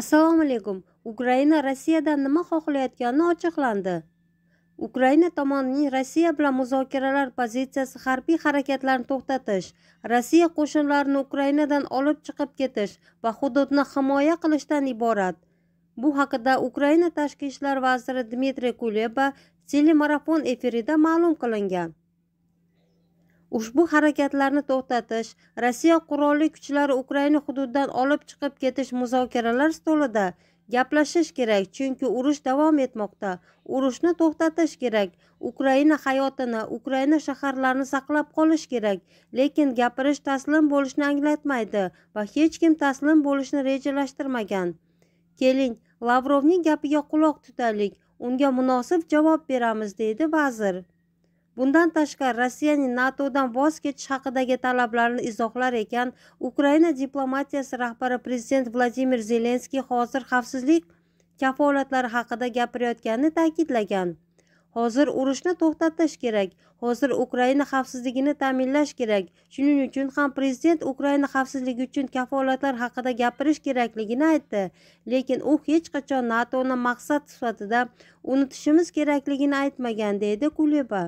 assalomu alaykum ukraina rossiyadan nima xohlayotgani ochiqlandi ukraina tomonining rossiya bilan muzokaralar pozitsiyasi harbiy harakatlarni to'xtatish rossiya qo'shinlarini ukrainadan olib chiqib ketish va hududni himoya qilishdan iborat bu haqida ukraina tashqi ishlar vaziri dmitriy kuleba telemarafon efirida ma'lum qilingan ushbu harakatlarni to'xtatish rossiya qurolli kuchlari ukraina hududidan olib chiqib ketish muzokaralar stolida gaplashish kerak chunki urush davom etmoqda urushni to'xtatish kerak ukraina hayotini ukraina shaharlarini saqlab qolish kerak lekin gapirish taslim bo'lishni anglatmaydi va hech kim taslim bo'lishni rejalashtirmagan keling lavrovning gapiga quloq tutaylik unga munosib javob beramiz deydi vazir bundan tashqari rossiyaning natodan voz kechish haqidagi talablarini izohlar ekan ukraina diplomatiyasi rahbari prezident vladimir zelenskiy hozir xavfsizlik kafolatlari haqida gapirayotganini ta'kidlagan hozir urushni to'xtatish kerak hozir ukraina xavfsizligini ta'minlash kerak shuning uchun ham prezident ukraina xavfsizligi uchun kafolatlar haqida gapirish kerakligini aytdi lekin u hech qachon natoni maqsad sifatida unutishimiz kerakligini aytmagan deydi kuleba